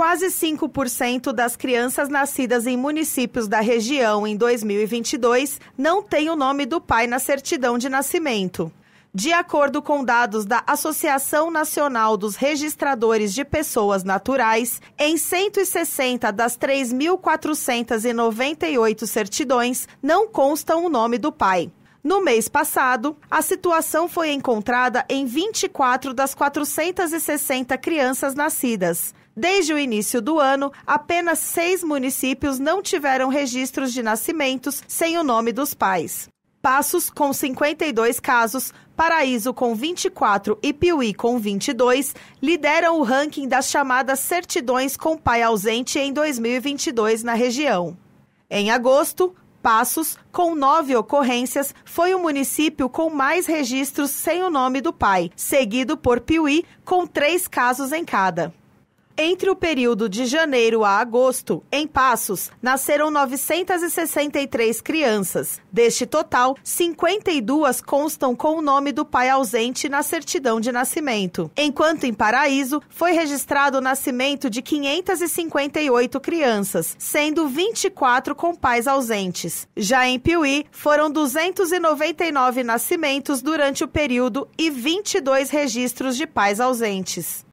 quase 5% das crianças nascidas em municípios da região em 2022 não têm o nome do pai na certidão de nascimento. De acordo com dados da Associação Nacional dos Registradores de Pessoas Naturais, em 160 das 3.498 certidões não constam o nome do pai. No mês passado, a situação foi encontrada em 24 das 460 crianças nascidas. Desde o início do ano, apenas seis municípios não tiveram registros de nascimentos sem o nome dos pais. Passos com 52 casos, Paraíso com 24 e Piuí com 22 lideram o ranking das chamadas certidões com pai ausente em 2022 na região. Em agosto, Passos, com nove ocorrências, foi o município com mais registros sem o nome do pai, seguido por Piuí, com três casos em cada. Entre o período de janeiro a agosto, em Passos, nasceram 963 crianças. Deste total, 52 constam com o nome do pai ausente na certidão de nascimento. Enquanto em Paraíso, foi registrado o nascimento de 558 crianças, sendo 24 com pais ausentes. Já em Piuí, foram 299 nascimentos durante o período e 22 registros de pais ausentes.